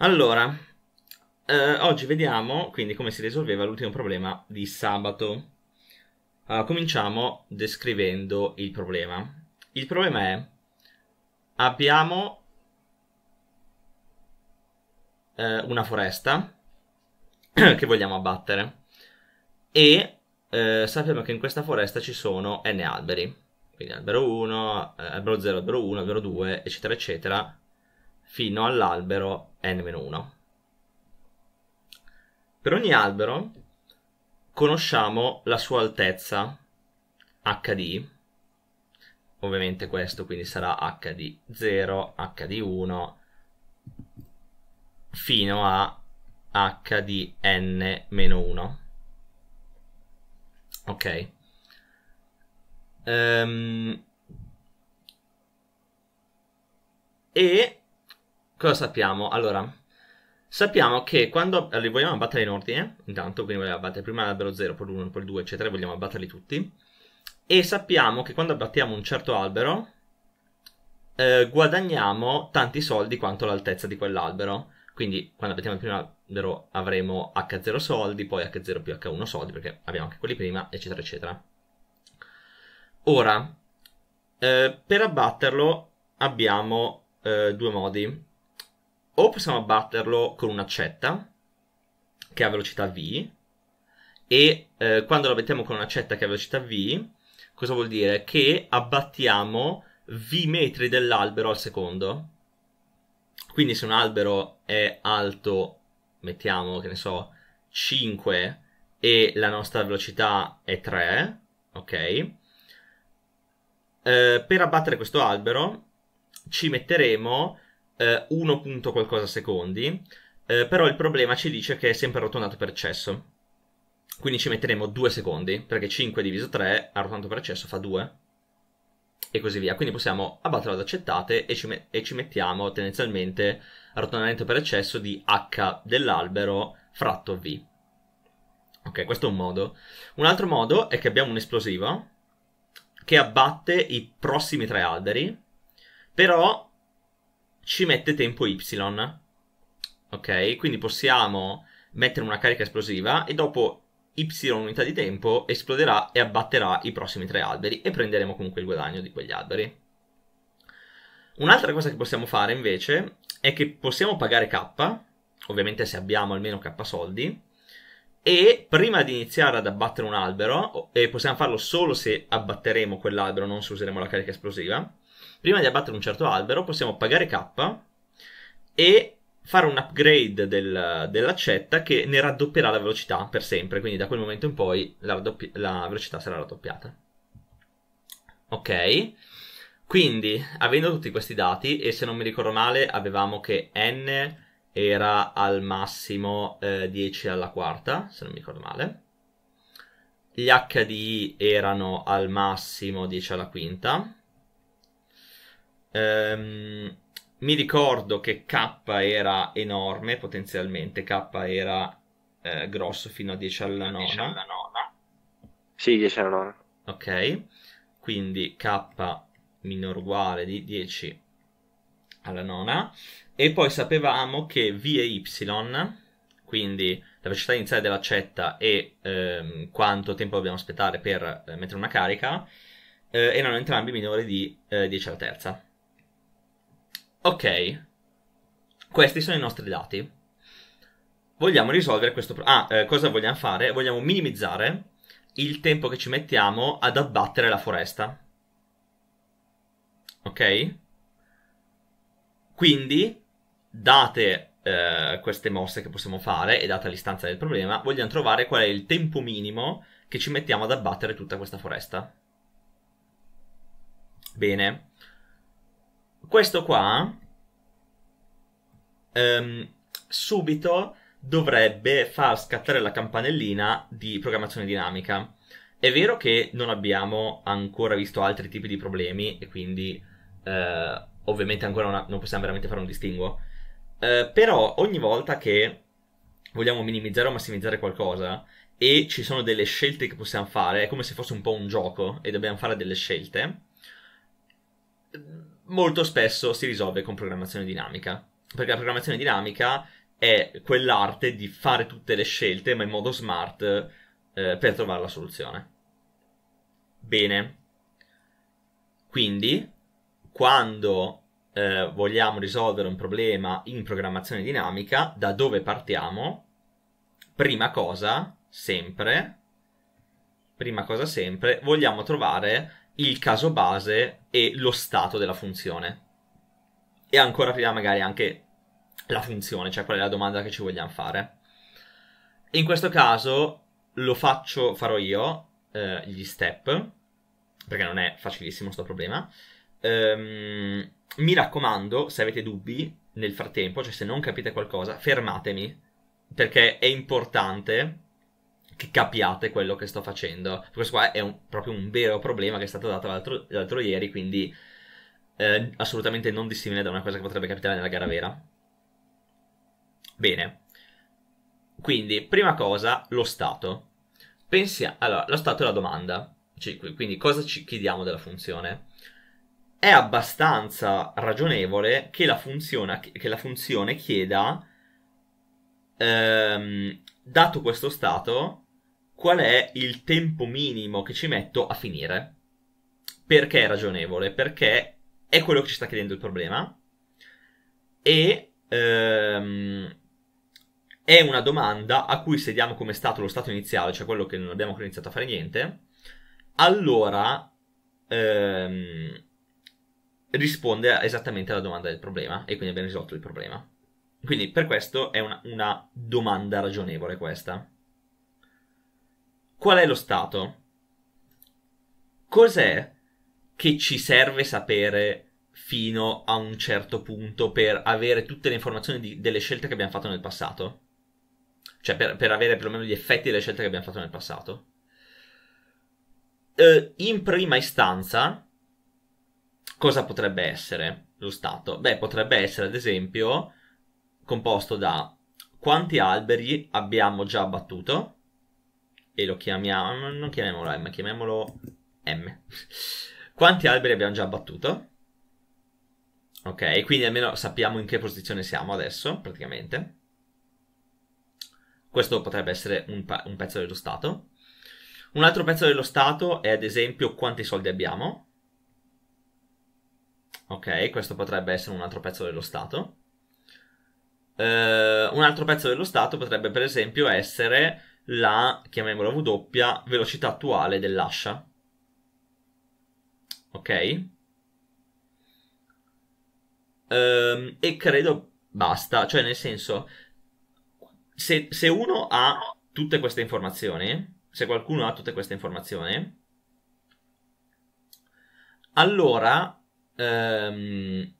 Allora, eh, oggi vediamo quindi come si risolveva l'ultimo problema di sabato. Allora, ah, cominciamo descrivendo il problema. Il problema è, abbiamo eh, una foresta che vogliamo abbattere e eh, sappiamo che in questa foresta ci sono n alberi, quindi albero 1, eh, albero 0, albero 1, albero 2, eccetera, eccetera, fino all'albero n-1. Per ogni albero conosciamo la sua altezza HD, ovviamente questo quindi sarà HD0, HD1, fino a HDN-1. Ok. Um, e cosa sappiamo? Allora, sappiamo che quando li vogliamo abbattere in ordine, intanto, quindi vogliamo abbattere prima l'albero 0, poi l'1, poi il 2, eccetera, vogliamo abbatterli tutti. E sappiamo che quando abbattiamo un certo albero, eh, guadagniamo tanti soldi quanto l'altezza di quell'albero. Quindi, quando abbattiamo il primo albero, avremo H0 soldi, poi H0 più H1 soldi, perché abbiamo anche quelli prima, eccetera, eccetera. Ora, eh, per abbatterlo abbiamo eh, due modi o possiamo abbatterlo con un'accetta che ha velocità v e eh, quando lo mettiamo con un'accetta che ha velocità v, cosa vuol dire? Che abbattiamo v metri dell'albero al secondo. Quindi se un albero è alto, mettiamo, che ne so, 5 e la nostra velocità è 3, ok? Eh, per abbattere questo albero ci metteremo eh, 1 punto qualcosa secondi, eh, però il problema ci dice che è sempre arrotondato per eccesso. Quindi ci metteremo 2 secondi, perché 5 diviso 3 arrotondato per eccesso fa 2. E così via. Quindi possiamo abbattere ad accettate e ci, me- e ci mettiamo tendenzialmente arrotondamento per eccesso di h dell'albero fratto v. Ok, questo è un modo. Un altro modo è che abbiamo un esplosivo che abbatte i prossimi tre alberi, però ci mette tempo y. Ok? Quindi possiamo mettere una carica esplosiva e dopo y unità di tempo esploderà e abbatterà i prossimi tre alberi e prenderemo comunque il guadagno di quegli alberi. Un'altra cosa che possiamo fare invece è che possiamo pagare K, ovviamente se abbiamo almeno K soldi, e prima di iniziare ad abbattere un albero, e possiamo farlo solo se abbatteremo quell'albero, non se useremo la carica esplosiva, prima di abbattere un certo albero possiamo pagare K e fare un upgrade del, dell'accetta che ne raddoppierà la velocità per sempre, quindi da quel momento in poi la, raddoppi- la velocità sarà raddoppiata. Ok, quindi avendo tutti questi dati, e se non mi ricordo male avevamo che n era al massimo eh, 10 alla quarta, se non mi ricordo male, gli HDI erano al massimo 10 alla quinta, Ehm, mi ricordo che K era enorme potenzialmente, K era eh, grosso fino a 10 alla 9. 10 alla 9. Sì, 10 alla 9. Ok, quindi K minore uguale di 10 alla nona e poi sapevamo che V e Y, quindi la velocità iniziale dell'accetta e ehm, quanto tempo dobbiamo aspettare per eh, mettere una carica, eh, erano entrambi minori di eh, 10 alla terza. Ok, questi sono i nostri dati. Vogliamo risolvere questo problema. Ah, eh, cosa vogliamo fare? Vogliamo minimizzare il tempo che ci mettiamo ad abbattere la foresta. Ok? Quindi, date eh, queste mosse che possiamo fare e data l'istanza del problema, vogliamo trovare qual è il tempo minimo che ci mettiamo ad abbattere tutta questa foresta. Bene questo qua ehm, subito dovrebbe far scattare la campanellina di programmazione dinamica. È vero che non abbiamo ancora visto altri tipi di problemi e quindi eh, ovviamente ancora una, non possiamo veramente fare un distinguo. Eh, però ogni volta che vogliamo minimizzare o massimizzare qualcosa e ci sono delle scelte che possiamo fare, è come se fosse un po' un gioco e dobbiamo fare delle scelte molto spesso si risolve con programmazione dinamica, perché la programmazione dinamica è quell'arte di fare tutte le scelte, ma in modo smart, eh, per trovare la soluzione. Bene. Quindi, quando eh, vogliamo risolvere un problema in programmazione dinamica, da dove partiamo? Prima cosa, sempre, prima cosa sempre, vogliamo trovare il caso base e lo stato della funzione. E ancora prima magari anche la funzione, cioè qual è la domanda che ci vogliamo fare. In questo caso lo faccio, farò io, eh, gli step, perché non è facilissimo questo problema. Ehm, mi raccomando, se avete dubbi nel frattempo, cioè se non capite qualcosa, fermatemi, perché è importante che capiate quello che sto facendo. Questo qua è un, proprio un vero problema che è stato dato l'altro, l'altro ieri, quindi eh, assolutamente non dissimile da una cosa che potrebbe capitare nella gara vera. Bene. Quindi, prima cosa, lo stato. Pensiamo, allora, lo stato è la domanda. Cioè, quindi, cosa ci chiediamo della funzione? È abbastanza ragionevole che la funzione, che la funzione chieda, ehm, dato questo stato, qual è il tempo minimo che ci metto a finire. Perché è ragionevole? Perché è quello che ci sta chiedendo il problema e ehm, è una domanda a cui se diamo come stato lo stato iniziale, cioè quello che non abbiamo ancora iniziato a fare niente, allora ehm, risponde esattamente alla domanda del problema e quindi abbiamo risolto il problema. Quindi per questo è una, una domanda ragionevole questa qual è lo stato? Cos'è che ci serve sapere fino a un certo punto per avere tutte le informazioni di, delle scelte che abbiamo fatto nel passato? Cioè per, per avere perlomeno gli effetti delle scelte che abbiamo fatto nel passato? Eh, in prima istanza, cosa potrebbe essere lo stato? Beh, potrebbe essere ad esempio composto da quanti alberi abbiamo già abbattuto e lo chiamiamo, non chiamiamolo M, chiamiamolo M. Quanti alberi abbiamo già abbattuto? Ok, quindi almeno sappiamo in che posizione siamo adesso, praticamente. Questo potrebbe essere un, un pezzo dello stato. Un altro pezzo dello stato è ad esempio quanti soldi abbiamo. Ok, questo potrebbe essere un altro pezzo dello stato. Uh, un altro pezzo dello Stato potrebbe, per esempio, essere la, chiamiamola W, velocità attuale dell'ascia. Ok? Um, e credo basta, cioè nel senso, se, se uno ha tutte queste informazioni, se qualcuno ha tutte queste informazioni, allora um,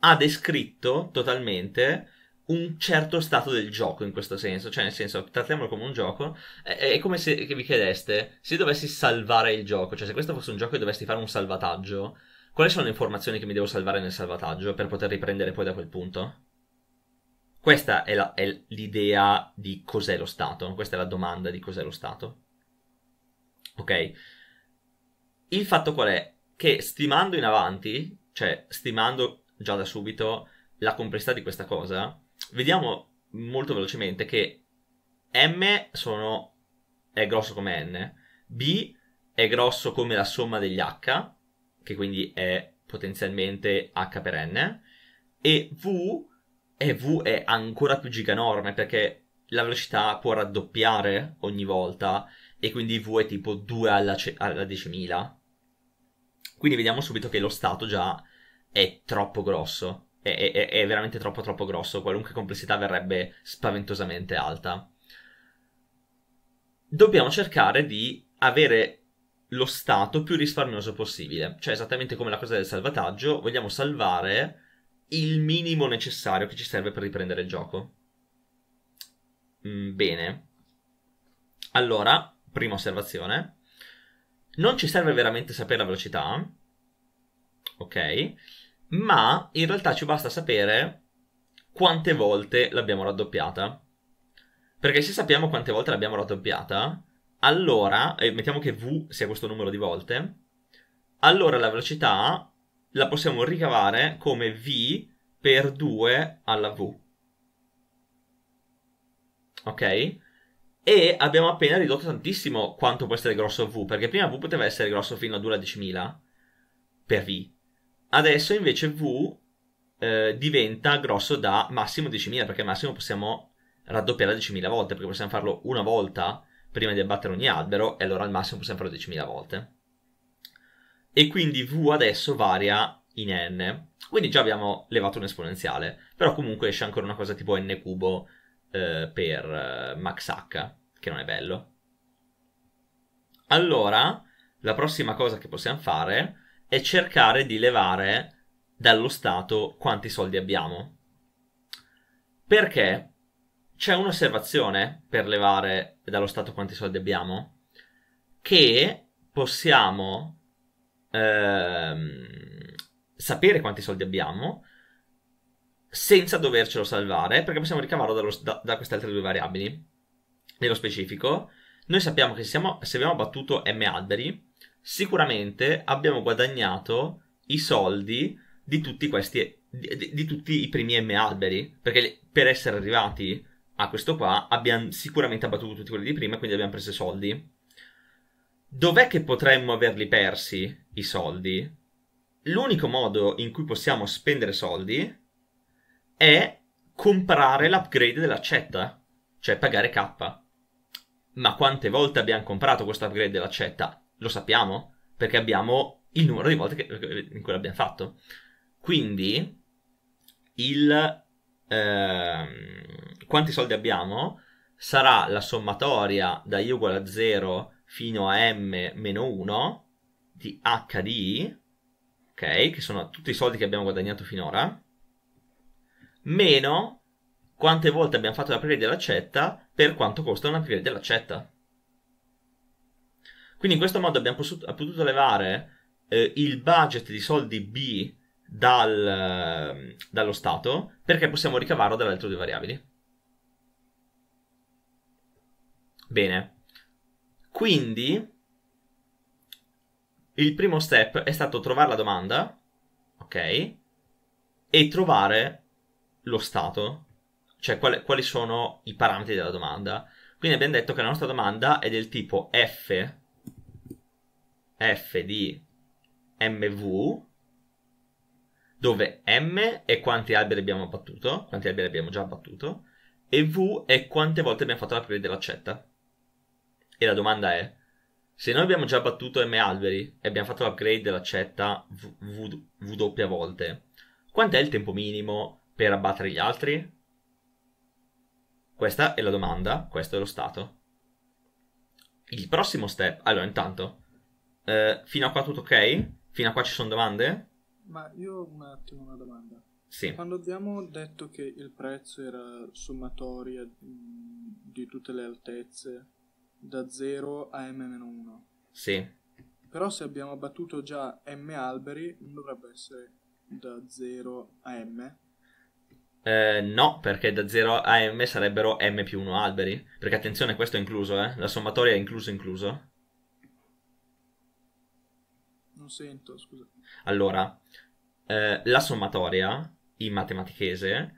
ha descritto totalmente un certo stato del gioco in questo senso, cioè nel senso trattiamolo come un gioco, è, è come se vi chiedeste se dovessi salvare il gioco, cioè se questo fosse un gioco e dovessi fare un salvataggio, quali sono le informazioni che mi devo salvare nel salvataggio per poter riprendere poi da quel punto? Questa è, la, è l'idea di cos'è lo Stato, questa è la domanda di cos'è lo Stato. Ok? Il fatto qual è? Che stimando in avanti, cioè stimando già da subito la complessità di questa cosa, vediamo molto velocemente che M sono, è grosso come N, B è grosso come la somma degli H, che quindi è potenzialmente H per N, e V, e v è ancora più giganorme perché la velocità può raddoppiare ogni volta e quindi V è tipo 2 alla, ce- alla 10.000. Quindi vediamo subito che lo stato già è troppo grosso è, è, è veramente troppo troppo grosso, qualunque complessità verrebbe spaventosamente alta. Dobbiamo cercare di avere lo stato più risparmioso possibile, cioè esattamente come la cosa del salvataggio, vogliamo salvare il minimo necessario che ci serve per riprendere il gioco. Mm, bene. Allora, prima osservazione. Non ci serve veramente sapere la velocità. Ok ma in realtà ci basta sapere quante volte l'abbiamo raddoppiata. Perché se sappiamo quante volte l'abbiamo raddoppiata, allora, eh, mettiamo che v sia questo numero di volte, allora la velocità la possiamo ricavare come v per 2 alla v. Ok? E abbiamo appena ridotto tantissimo quanto può essere grosso v, perché prima v poteva essere grosso fino a 2 alla 10.000 per v Adesso invece V eh, diventa grosso da massimo 10.000, perché massimo possiamo raddoppiare 10.000 volte, perché possiamo farlo una volta prima di abbattere ogni albero, e allora al massimo possiamo farlo 10.000 volte. E quindi V adesso varia in n. Quindi già abbiamo levato un esponenziale, però comunque esce ancora una cosa tipo n cubo eh, per eh, max h, che non è bello. Allora, la prossima cosa che possiamo fare è cercare di levare dallo Stato quanti soldi abbiamo. Perché c'è un'osservazione per levare dallo Stato quanti soldi abbiamo che possiamo ehm, sapere quanti soldi abbiamo senza dovercelo salvare perché possiamo ricavarlo dallo, da, da queste altre due variabili. Nello specifico, noi sappiamo che siamo, se abbiamo abbattuto m alberi, sicuramente abbiamo guadagnato i soldi di tutti questi di, di, di tutti i primi M alberi, perché per essere arrivati a questo qua abbiamo sicuramente abbattuto tutti quelli di prima, quindi abbiamo preso i soldi. Dov'è che potremmo averli persi i soldi? L'unico modo in cui possiamo spendere soldi è comprare l'upgrade dell'accetta, cioè pagare K. Ma quante volte abbiamo comprato questo upgrade dell'accetta? lo sappiamo perché abbiamo il numero di volte che, in cui l'abbiamo fatto. Quindi il eh, quanti soldi abbiamo sarà la sommatoria da i uguale a 0 fino a m meno 1 di h di i, ok, che sono tutti i soldi che abbiamo guadagnato finora, meno quante volte abbiamo fatto la preghiera dell'accetta per quanto costa una preghiera dell'accetta. Quindi in questo modo abbiamo potuto, potuto levare eh, il budget di soldi B dal, ehm, dallo Stato perché possiamo ricavarlo dalle altre due variabili. Bene. Quindi il primo step è stato trovare la domanda, ok? E trovare lo stato, cioè quali, quali sono i parametri della domanda. Quindi abbiamo detto che la nostra domanda è del tipo f f di mv dove m è quanti alberi abbiamo abbattuto, quanti alberi abbiamo già abbattuto, e v è quante volte abbiamo fatto la priorità dell'accetta. E la domanda è, se noi abbiamo già abbattuto m alberi e abbiamo fatto l'upgrade dell'accetta v, v, v doppia volte, quant'è il tempo minimo per abbattere gli altri? Questa è la domanda, questo è lo stato. Il prossimo step, allora intanto, eh, fino a qua tutto ok? Fino a qua ci sono domande? Ma io un attimo una domanda. Sì. Quando abbiamo detto che il prezzo era sommatoria mm, di tutte le altezze da 0 a m-1. Sì. Però se abbiamo abbattuto già m alberi, non dovrebbe essere da 0 a m? Eh, no, perché da 0 a m sarebbero m più 1 alberi. Perché attenzione, questo è incluso, eh? La sommatoria è incluso incluso sento, scusa. Allora, eh, la sommatoria in matematichese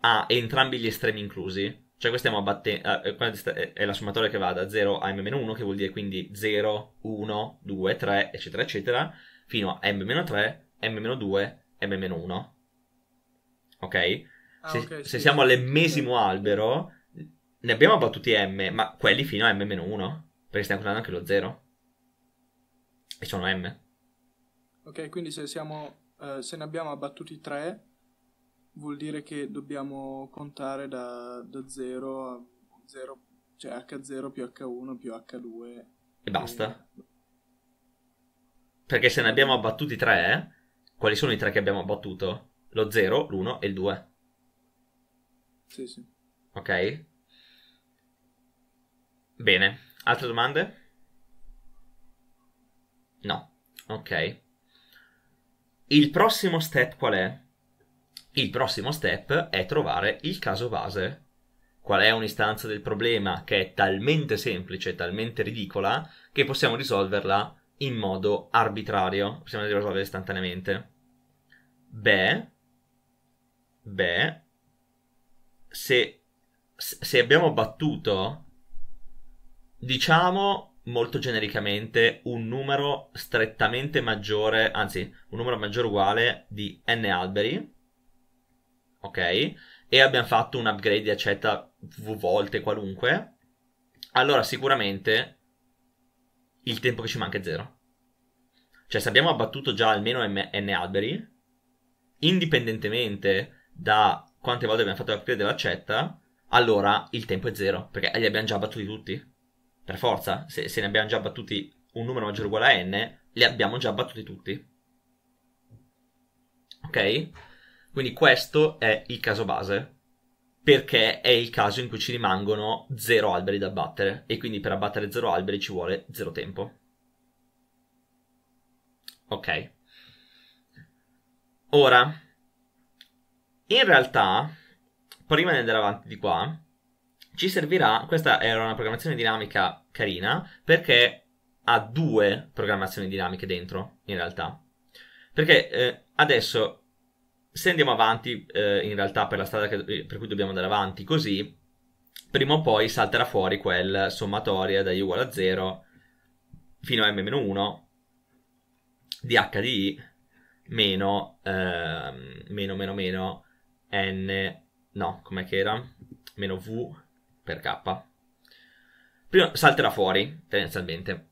ha entrambi gli estremi inclusi. Cioè, qui stiamo abbattendo. Eh, eh, eh, è la sommatoria che va da 0 a m-1, che vuol dire quindi 0, 1, 2, 3, eccetera, eccetera, fino a m-3, m-2, m-1. Ok? Ah, se, okay, se sì, siamo sì, all'ennesimo sì. albero, ne abbiamo abbattuti m, ma quelli fino a m-1, perché stiamo usando anche lo 0. E sono m. Ok, quindi se, siamo, eh, se ne abbiamo abbattuti 3, vuol dire che dobbiamo contare da, da 0 a 0, cioè H0 più H1 più H2. E basta? E... Perché se ne abbiamo abbattuti 3, quali sono i 3 che abbiamo abbattuto? Lo 0, l'1 e il 2. Sì, sì. Ok? Bene, altre domande? No. Ok. Il prossimo step qual è? Il prossimo step è trovare il caso base. Qual è un'istanza del problema che è talmente semplice, talmente ridicola, che possiamo risolverla in modo arbitrario, possiamo risolverla istantaneamente. Beh, beh, se, se abbiamo battuto, diciamo molto genericamente un numero strettamente maggiore, anzi un numero maggiore uguale di n alberi, ok? E abbiamo fatto un upgrade di accetta v volte qualunque, allora sicuramente il tempo che ci manca è zero. Cioè se abbiamo abbattuto già almeno m- n alberi, indipendentemente da quante volte abbiamo fatto l'upgrade dell'accetta, allora il tempo è zero, perché li abbiamo già abbattuti tutti per forza, se, se ne abbiamo già battuti un numero maggiore o uguale a n, li abbiamo già battuti tutti. Ok? Quindi questo è il caso base, perché è il caso in cui ci rimangono 0 alberi da abbattere, e quindi per abbattere 0 alberi ci vuole 0 tempo. Ok. Ora, in realtà, prima di andare avanti di qua, ci servirà, questa era una programmazione dinamica carina, perché ha due programmazioni dinamiche dentro, in realtà. Perché eh, adesso, se andiamo avanti, eh, in realtà per la strada che, per cui dobbiamo andare avanti, così, prima o poi salterà fuori quel sommatoria da i uguale a 0 fino a m-1 di h di i meno, eh, meno meno meno n, no, com'è che era? Meno v per K. Prima salterà fuori, tendenzialmente.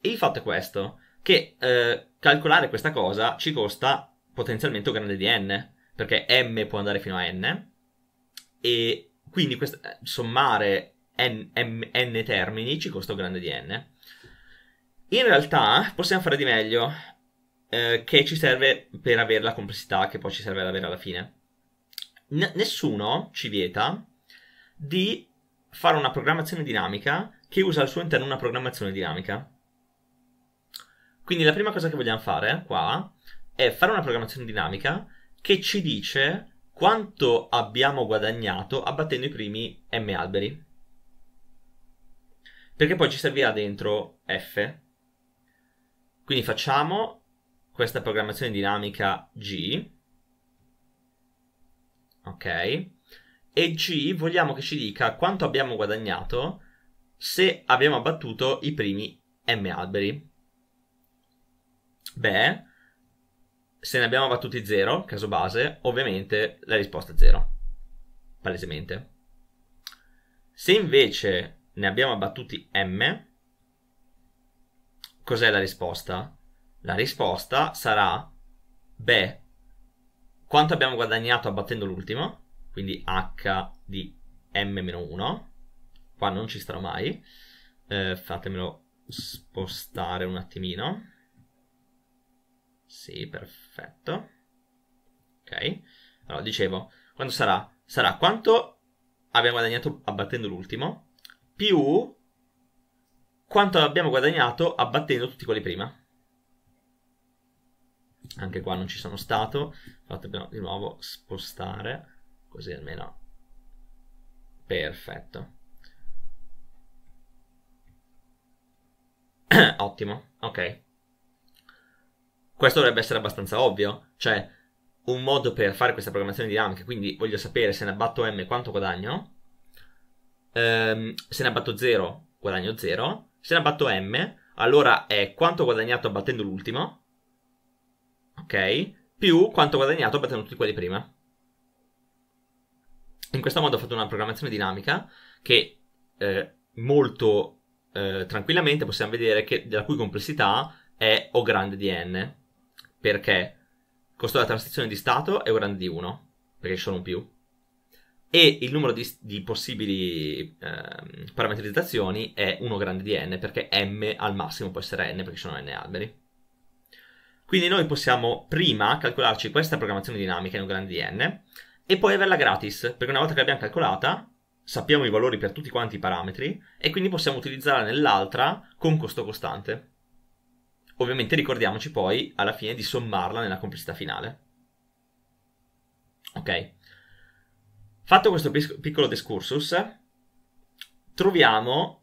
E il fatto è questo, che eh, calcolare questa cosa ci costa potenzialmente un grande di n, perché m può andare fino a n, e quindi quest- sommare n, m, n termini ci costa un grande di n. In realtà possiamo fare di meglio, eh, che ci serve per avere la complessità che poi ci serve ad avere alla fine. N- nessuno ci vieta di fare una programmazione dinamica che usa al suo interno una programmazione dinamica. Quindi la prima cosa che vogliamo fare qua è fare una programmazione dinamica che ci dice quanto abbiamo guadagnato abbattendo i primi m alberi. Perché poi ci servirà dentro f. Quindi facciamo questa programmazione dinamica g. Ok e G vogliamo che ci dica quanto abbiamo guadagnato se abbiamo abbattuto i primi M alberi. Beh, se ne abbiamo abbattuti 0, caso base, ovviamente la risposta è 0, palesemente. Se invece ne abbiamo abbattuti M, cos'è la risposta? La risposta sarà, beh, quanto abbiamo guadagnato abbattendo l'ultimo? quindi h di m-1, qua non ci starò mai, eh, fatemelo spostare un attimino, sì, perfetto, ok, allora dicevo, quando sarà? Sarà quanto abbiamo guadagnato abbattendo l'ultimo, più quanto abbiamo guadagnato abbattendo tutti quelli prima. Anche qua non ci sono stato, fatemelo di nuovo spostare così almeno perfetto ottimo ok questo dovrebbe essere abbastanza ovvio cioè un modo per fare questa programmazione dinamica quindi voglio sapere se ne abbatto m quanto guadagno ehm, se ne abbatto 0 guadagno 0 se ne abbatto m allora è quanto ho guadagnato abbattendo l'ultimo ok più quanto ho guadagnato abbattendo tutti quelli prima in questo modo ho fatto una programmazione dinamica che eh, molto eh, tranquillamente possiamo vedere che la cui complessità è O grande di n, perché il costo della transizione di stato è O grande di 1, perché ci sono un più, e il numero di, di possibili eh, parametrizzazioni è 1 grande di n, perché m al massimo può essere n, perché ci sono n alberi. Quindi noi possiamo prima calcolarci questa programmazione dinamica in O grande di n, e poi averla gratis, perché una volta che l'abbiamo calcolata, sappiamo i valori per tutti quanti i parametri e quindi possiamo utilizzarla nell'altra con costo costante. Ovviamente ricordiamoci poi alla fine di sommarla nella complessità finale. Ok. Fatto questo piccolo discursus, troviamo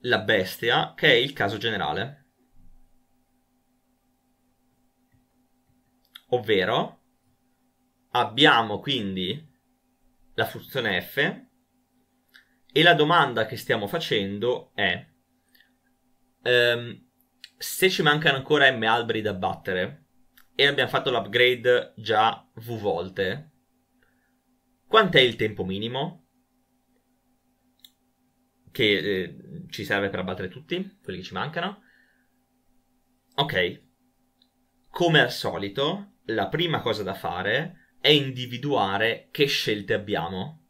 la bestia che è il caso generale. Ovvero Abbiamo quindi la funzione f e la domanda che stiamo facendo è um, se ci mancano ancora m alberi da battere e abbiamo fatto l'upgrade già v volte, quant'è il tempo minimo che eh, ci serve per abbattere tutti, quelli che ci mancano? Ok, come al solito, la prima cosa da fare è individuare che scelte abbiamo,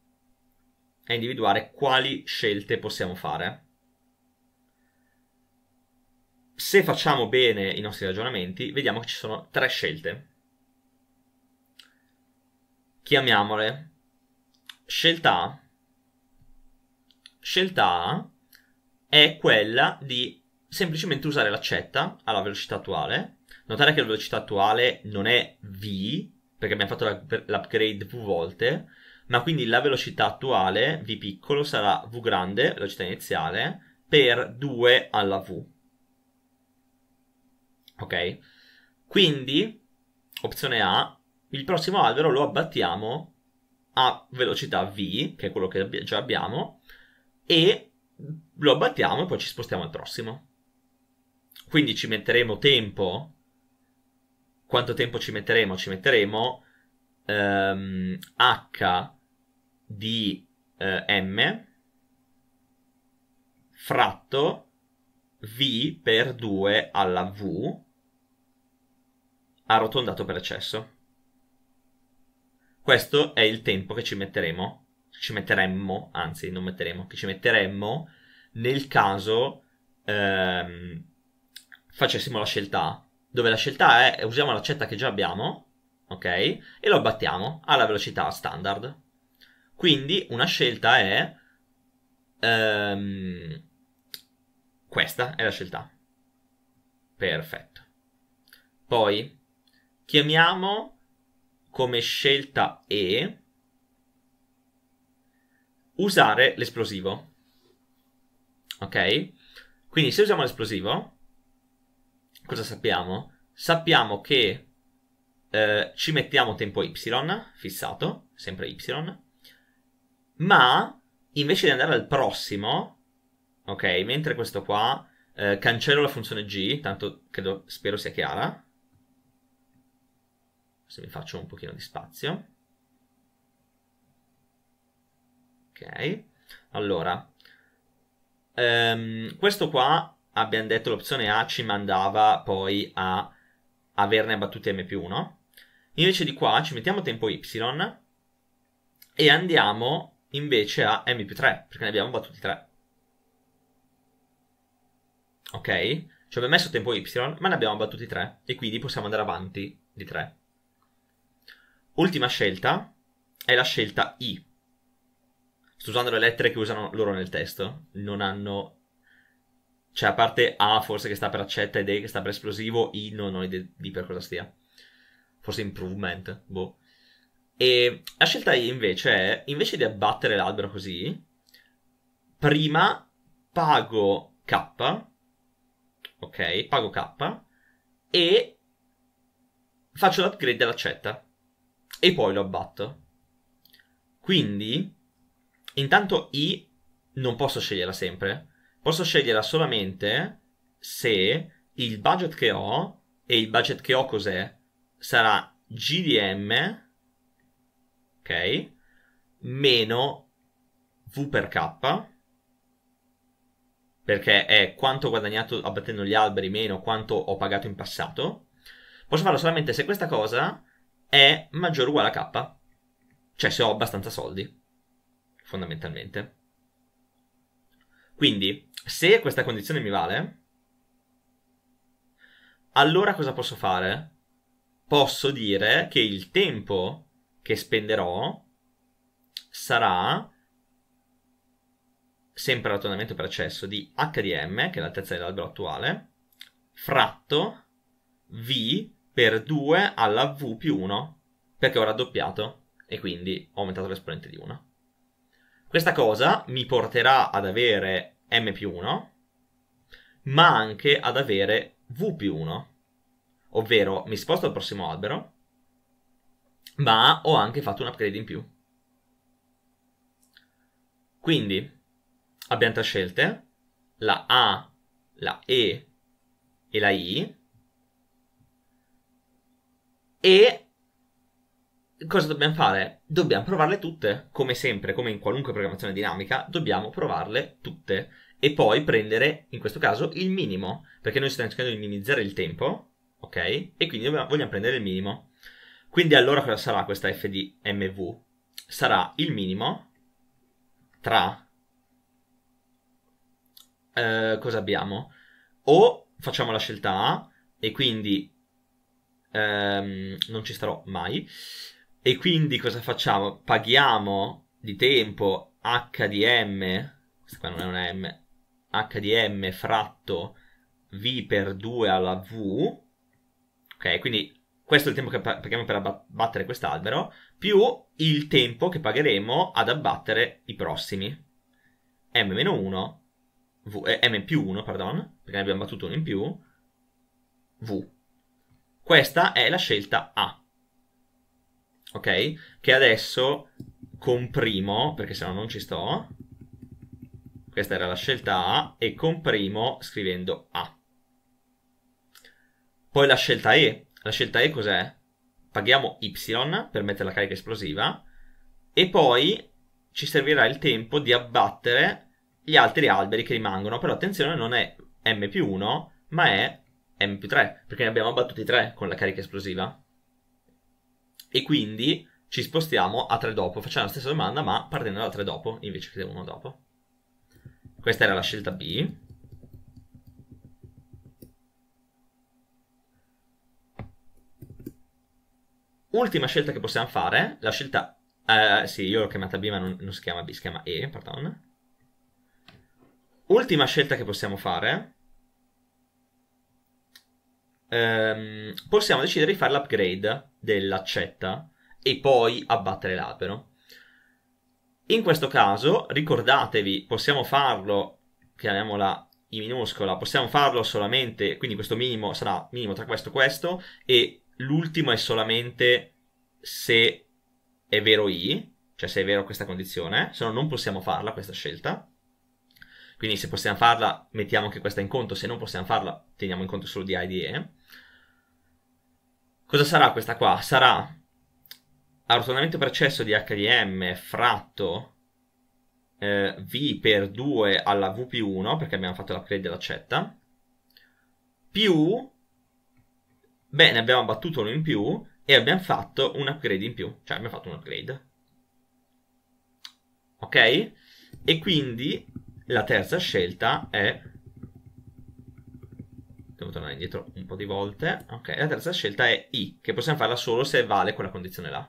è individuare quali scelte possiamo fare. Se facciamo bene i nostri ragionamenti, vediamo che ci sono tre scelte. Chiamiamole scelta A. Scelta A è quella di semplicemente usare l'accetta alla velocità attuale. Notare che la velocità attuale non è V, perché abbiamo fatto l'upgrade V volte, ma quindi la velocità attuale, V piccolo, sarà V grande, velocità iniziale, per 2 alla V. Ok? Quindi, opzione A, il prossimo albero lo abbattiamo a velocità V, che è quello che abbi- già abbiamo, e lo abbattiamo e poi ci spostiamo al prossimo. Quindi ci metteremo tempo quanto tempo ci metteremo? Ci metteremo ehm, h di eh, m fratto v per 2 alla v arrotondato per eccesso. Questo è il tempo che ci metteremo, ci metteremmo, anzi non metteremo, che ci metteremmo nel caso ehm, facessimo la scelta A dove la scelta è usiamo l'accetta che già abbiamo, ok? E lo abbattiamo alla velocità standard. Quindi una scelta è... Um, questa è la scelta. Perfetto. Poi chiamiamo come scelta E usare l'esplosivo. Ok? Quindi se usiamo l'esplosivo, cosa sappiamo? Sappiamo che eh, ci mettiamo tempo y, fissato, sempre y, ma invece di andare al prossimo, ok, mentre questo qua, eh, cancello la funzione g, tanto credo, spero sia chiara, se mi faccio un pochino di spazio, ok, allora, ehm, questo qua abbiamo detto l'opzione A ci mandava poi a averne battute m più 1. Invece di qua ci mettiamo tempo y e andiamo invece a m più 3, perché ne abbiamo battuti 3. Ok? Ci abbiamo messo tempo y, ma ne abbiamo battuti 3, e quindi possiamo andare avanti di 3. Ultima scelta è la scelta I. Sto usando le lettere che usano loro nel testo, non hanno cioè, a parte A forse che sta per accetta ed E che sta per esplosivo, I non ho idea di per cosa stia. Forse improvement, boh. E la scelta invece è, invece di abbattere l'albero così, prima pago K, ok, pago K, e faccio l'upgrade dell'accetta, e poi lo abbatto. Quindi, intanto I non posso scegliere sempre, Posso sceglierla solamente se il budget che ho, e il budget che ho cos'è? Sarà GDM, ok, meno V per K, perché è quanto ho guadagnato abbattendo gli alberi meno quanto ho pagato in passato. Posso farlo solamente se questa cosa è maggiore o uguale a K, cioè se ho abbastanza soldi, fondamentalmente. Quindi, se questa condizione mi vale, allora cosa posso fare? Posso dire che il tempo che spenderò sarà sempre l'attonamento per accesso di HDM, che è l'altezza dell'albero attuale, fratto V per 2 alla V più 1, perché ho raddoppiato e quindi ho aumentato l'esponente di 1. Questa cosa mi porterà ad avere m più 1, ma anche ad avere v più 1. Ovvero mi sposto al prossimo albero, ma ho anche fatto un upgrade in più. Quindi abbiamo tre scelte, la A, la E e la I, e cosa dobbiamo fare? Dobbiamo provarle tutte, come sempre, come in qualunque programmazione dinamica, dobbiamo provarle tutte e poi prendere, in questo caso, il minimo, perché noi stiamo cercando di minimizzare il tempo, ok? E quindi dobbiamo, vogliamo prendere il minimo. Quindi allora cosa sarà questa f di mv? Sarà il minimo tra... Eh, cosa abbiamo? O facciamo la scelta A e quindi ehm, non ci starò mai e quindi cosa facciamo? Paghiamo di tempo HDM, questa qua non è una M, HDM fratto V per 2 alla V, ok? Quindi questo è il tempo che paghiamo per abbattere quest'albero, più il tempo che pagheremo ad abbattere i prossimi. M-1, v, eh, M più 1, pardon, perché ne abbiamo battuto uno in più, V. Questa è la scelta A ok? Che adesso comprimo, perché sennò non ci sto, questa era la scelta A, e comprimo scrivendo A. Poi la scelta E, la scelta E cos'è? Paghiamo Y per mettere la carica esplosiva e poi ci servirà il tempo di abbattere gli altri alberi che rimangono, però attenzione non è M più 1 ma è M più 3 perché ne abbiamo abbattuti 3 con la carica esplosiva. E quindi ci spostiamo a 3 dopo, facciamo la stessa domanda ma partendo da 3 dopo invece che da 1 dopo. Questa era la scelta B. Ultima scelta che possiamo fare, la scelta... Eh, sì, io l'ho chiamata B ma non, non si chiama B, si chiama E, pardon. Ultima scelta che possiamo fare. Ehm, possiamo decidere di fare l'upgrade dell'accetta e poi abbattere l'albero. In questo caso, ricordatevi, possiamo farlo, chiamiamola I minuscola, possiamo farlo solamente, quindi questo minimo sarà minimo tra questo e questo, e l'ultimo è solamente se è vero I, cioè se è vero questa condizione, se no non possiamo farla questa scelta. Quindi se possiamo farla mettiamo anche questa in conto, se non possiamo farla teniamo in conto solo di I e E. Cosa sarà questa qua? Sarà arrotondamento per accesso di HDM fratto eh, V per 2 alla V più 1, perché abbiamo fatto l'upgrade dell'accetta, più, bene, abbiamo abbattuto uno in più e abbiamo fatto un upgrade in più, cioè abbiamo fatto un upgrade. Ok? E quindi la terza scelta è Devo tornare indietro un po' di volte. Ok, la terza scelta è I, che possiamo farla solo se vale quella condizione là.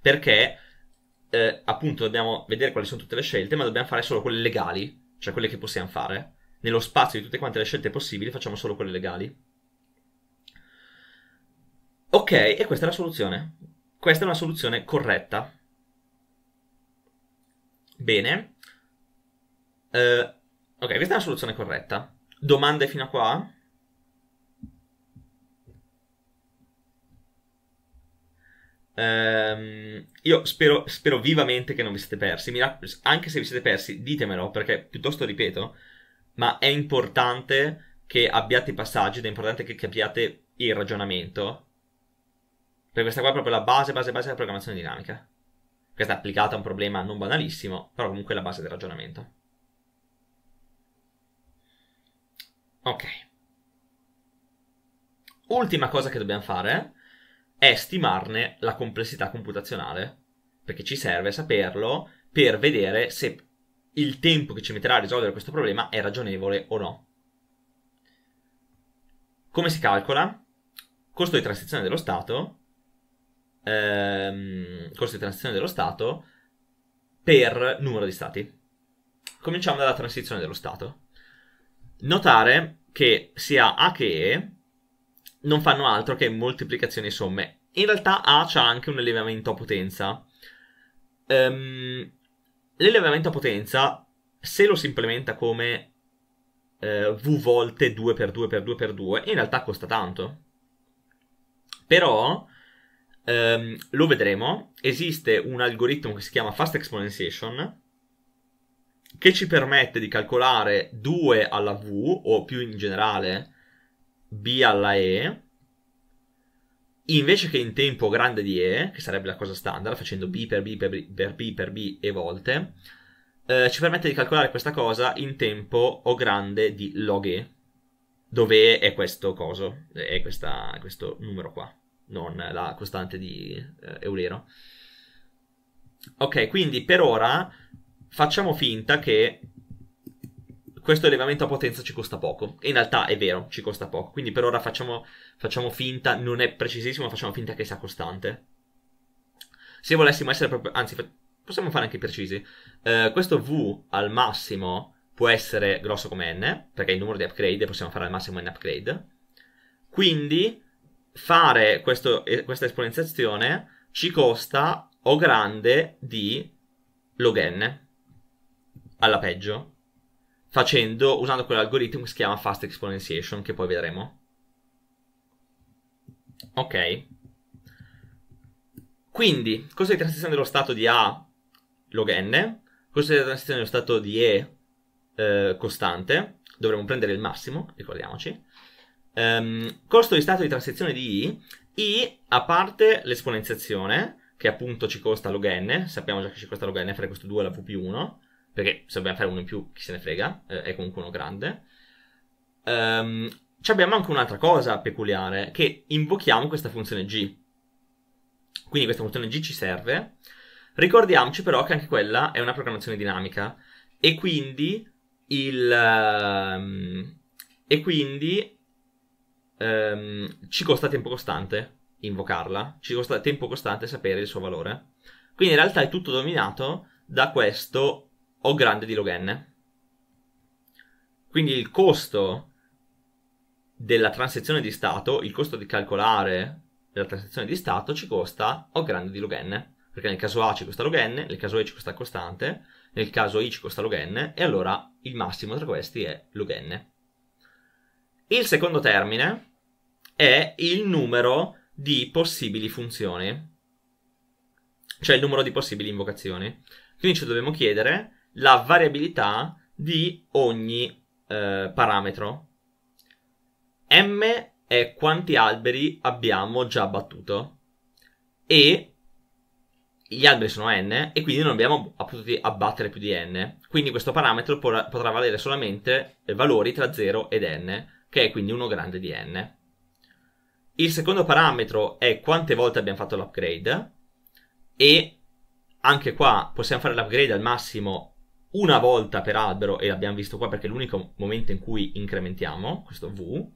Perché, eh, appunto, dobbiamo vedere quali sono tutte le scelte, ma dobbiamo fare solo quelle legali, cioè quelle che possiamo fare. Nello spazio di tutte quante le scelte possibili facciamo solo quelle legali. Ok, e questa è la soluzione. Questa è una soluzione corretta. Bene. Uh, ok, questa è una soluzione corretta. Domande fino a qua? Ehm, io spero, spero, vivamente che non vi siete persi. anche se vi siete persi, ditemelo perché piuttosto ripeto. Ma è importante che abbiate i passaggi ed è importante che capiate il ragionamento. Perché questa qua è proprio la base, base, base della programmazione dinamica. Questa è applicata a un problema non banalissimo, però comunque è la base del ragionamento. Ok. Ultima cosa che dobbiamo fare è stimarne la complessità computazionale, perché ci serve saperlo per vedere se il tempo che ci metterà a risolvere questo problema è ragionevole o no. Come si calcola? Costo di transizione dello Stato, ehm, costo di transizione dello Stato per numero di stati. Cominciamo dalla transizione dello Stato. Notare che sia A che E non fanno altro che moltiplicazioni e somme. In realtà A c'ha anche un allevamento a potenza. Um, ehm, l'elevamento a potenza, se lo si implementa come uh, V volte 2 per 2 per 2 per 2, in realtà costa tanto. Però, um, lo vedremo, esiste un algoritmo che si chiama Fast Exponentiation, che ci permette di calcolare 2 alla V, o più in generale B alla E, invece che in tempo grande di E, che sarebbe la cosa standard, facendo B per B per B per B, per B e volte, eh, ci permette di calcolare questa cosa in tempo O grande di log E, dove è questo coso, è questa, questo numero qua, non la costante di eh, Eulero. Ok, quindi per ora facciamo finta che questo elevamento a potenza ci costa poco. E in realtà è vero, ci costa poco. Quindi per ora facciamo, facciamo finta, non è precisissimo, facciamo finta che sia costante. Se volessimo essere proprio, anzi, possiamo fare anche precisi. Eh, questo V al massimo può essere grosso come n, perché è il numero di upgrade, possiamo fare al massimo n upgrade. Quindi fare questo, questa esponenziazione ci costa o grande di log n alla peggio facendo, usando quell'algoritmo che si chiama Fast Exponentiation, che poi vedremo. Ok. Quindi, costo di transizione dello stato di A log n, costo di transizione dello stato di E eh, costante, dovremmo prendere il massimo, ricordiamoci, um, costo di stato di transizione di I, I a parte l'esponenziazione, che appunto ci costa log n, sappiamo già che ci costa log n fra questo 2 alla v più 1, perché se dobbiamo fare uno in più, chi se ne frega, eh, è comunque uno grande. Um, abbiamo anche un'altra cosa peculiare, che invochiamo questa funzione g. Quindi questa funzione g ci serve. Ricordiamoci però che anche quella è una programmazione dinamica e quindi il... Um, e quindi um, ci costa tempo costante invocarla, ci costa tempo costante sapere il suo valore. Quindi in realtà è tutto dominato da questo o grande di log n. Quindi il costo della transizione di stato, il costo di calcolare la transizione di stato ci costa o grande di log n, perché nel caso A ci costa log n, nel caso E ci costa costante, nel caso I ci costa log n e allora il massimo tra questi è log n. Il secondo termine è il numero di possibili funzioni, cioè il numero di possibili invocazioni. Quindi ci dobbiamo chiedere la variabilità di ogni eh, parametro. M è quanti alberi abbiamo già abbattuto e gli alberi sono n e quindi non abbiamo potuto abbattere più di n. Quindi questo parametro potrà valere solamente valori tra 0 ed n, che è quindi 1 grande di n. Il secondo parametro è quante volte abbiamo fatto l'upgrade e anche qua possiamo fare l'upgrade al massimo una volta per albero e l'abbiamo visto qua perché è l'unico momento in cui incrementiamo questo V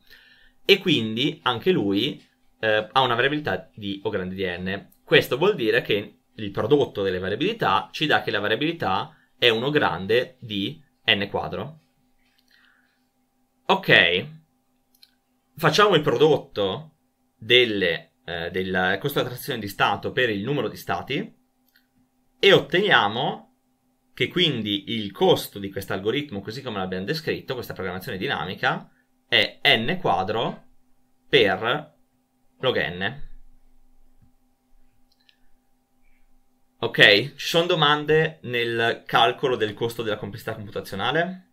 e quindi anche lui eh, ha una variabilità di O grande di N. Questo vuol dire che il prodotto delle variabilità ci dà che la variabilità è 1 grande di N quadro. Ok, facciamo il prodotto delle, eh, della, questa trazione di stato per il numero di stati e otteniamo che quindi il costo di questo algoritmo, così come l'abbiamo descritto, questa programmazione dinamica, è n quadro per log n. Ok, ci sono domande nel calcolo del costo della complessità computazionale?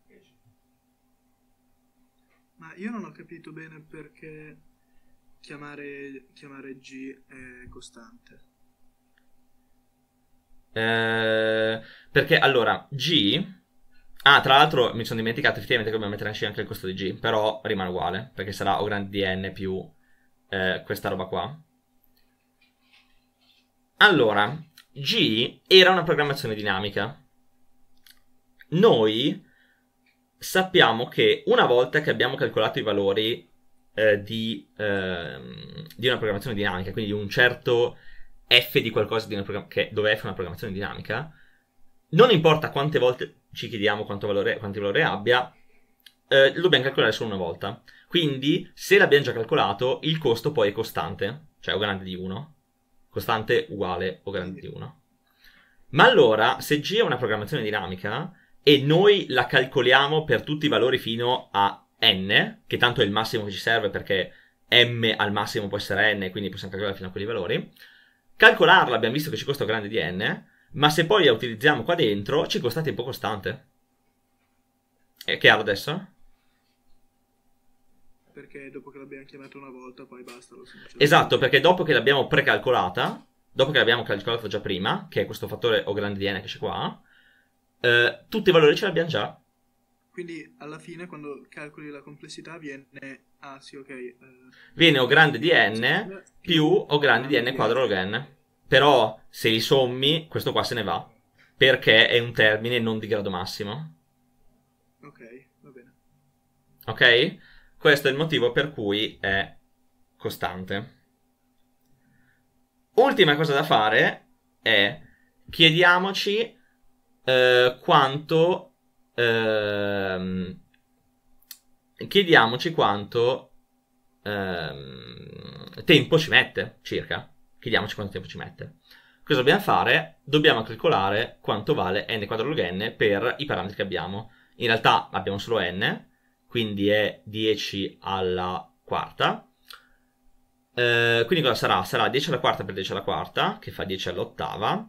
Ma io non ho capito bene perché chiamare, chiamare G è costante. Eh, perché allora, G... Ah, tra l'altro mi sono dimenticato effettivamente che dobbiamo mettere in C anche il costo di G, però rimane uguale, perché sarà O grande di N più eh, questa roba qua. Allora, G era una programmazione dinamica. Noi sappiamo che una volta che abbiamo calcolato i valori eh, di, eh, di, una programmazione dinamica, quindi un certo f di qualcosa di program- che, dove f è una programmazione dinamica, non importa quante volte ci chiediamo quanto valore, quanti valori abbia, eh, lo dobbiamo calcolare solo una volta. Quindi, se l'abbiamo già calcolato, il costo poi è costante, cioè o grande di 1, costante uguale o grande di 1. Ma allora, se G è una programmazione dinamica e noi la calcoliamo per tutti i valori fino a n, che tanto è il massimo che ci serve perché m al massimo può essere n, quindi possiamo calcolare fino a quei valori, Calcolarla abbiamo visto che ci costa un grande di n, ma se poi la utilizziamo qua dentro ci costa tempo costante. È chiaro adesso? Perché dopo che l'abbiamo chiamata una volta poi basta. Lo esatto, perché dopo che l'abbiamo precalcolata, dopo che l'abbiamo calcolata già prima, che è questo fattore O grande di n che c'è qua, eh, tutti i valori ce l'abbiamo già. Quindi alla fine quando calcoli la complessità viene... Ah sì, ok. Eh, viene O grande di n più O grande di n quadro log n. Però se li sommi questo qua se ne va. Perché è un termine non di grado massimo. Ok, va bene. Ok? Questo è il motivo per cui è costante. Ultima cosa da fare è chiediamoci eh, quanto ehm, chiediamoci quanto ehm, tempo ci mette, circa. Chiediamoci quanto tempo ci mette. Cosa dobbiamo fare? Dobbiamo calcolare quanto vale n quadro log n per i parametri che abbiamo. In realtà abbiamo solo n, quindi è 10 alla quarta. Eh, quindi cosa sarà? Sarà 10 alla quarta per 10 alla quarta, che fa 10 all'ottava,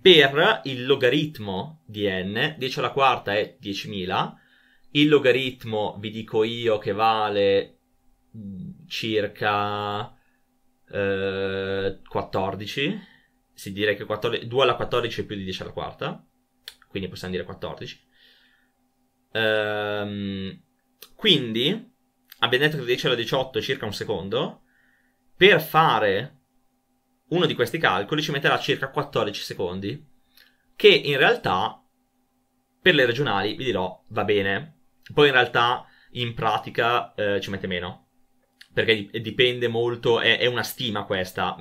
per il logaritmo di n, 10 alla quarta è 10.000, il logaritmo vi dico io che vale mm, circa eh, 14, si direi che 14, 2 alla 14 è più di 10 alla quarta, quindi possiamo dire 14. Ehm, quindi abbiamo detto che 10 alla 18 è circa un secondo, per fare uno di questi calcoli ci metterà circa 14 secondi, che in realtà per le regionali vi dirò va bene, poi in realtà in pratica eh, ci mette meno, perché dipende molto, è, è, una stima questa,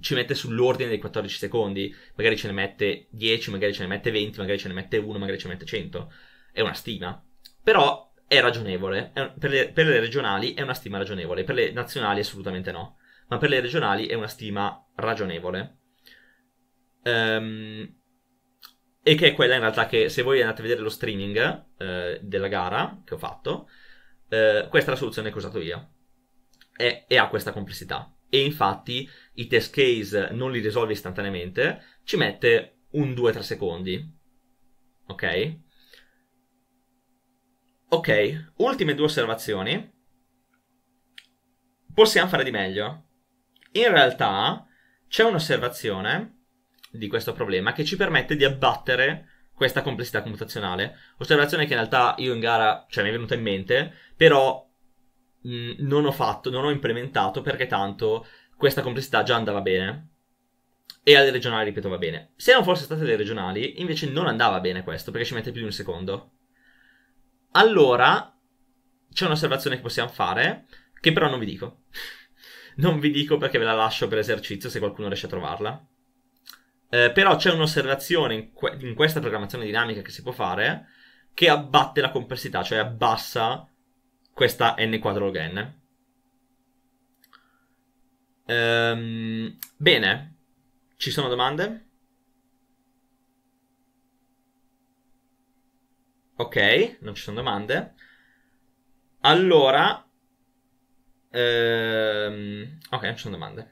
ci mette sull'ordine dei 14 secondi, magari ce ne mette 10, magari ce ne mette 20, magari ce ne mette 1, magari ce ne mette 100, è una stima, però è ragionevole, è per, le, per le regionali è una stima ragionevole, per le nazionali assolutamente no, ma per le regionali è una stima ragionevole. Um, e che è quella in realtà che se voi andate a vedere lo streaming eh, della gara che ho fatto, eh, questa è la soluzione che ho usato io. E, e, ha questa complessità. E infatti i test case non li risolve istantaneamente, ci mette un 2-3 secondi. Ok? Ok, ultime due osservazioni. Possiamo fare di meglio. In realtà, c'è un'osservazione di questo problema che ci permette di abbattere questa complessità computazionale. Osservazione che in realtà io in gara, cioè mi è venuta in mente, però mh, mm, non ho fatto, non ho implementato perché tanto questa complessità già andava bene. E alle regionali, ripeto, va bene. Se non fossero state le regionali, invece non andava bene questo, perché ci mette più di un secondo. Allora, c'è un'osservazione che possiamo fare, che però non vi dico non vi dico perché ve la lascio per esercizio se qualcuno riesce a trovarla. Eh, però c'è un'osservazione in, que- in, questa programmazione dinamica che si può fare che abbatte la complessità, cioè abbassa questa n quadro log n. Ehm, bene, ci sono domande? Ok, non ci sono domande. Allora, Ehm, ok, ci sono domande.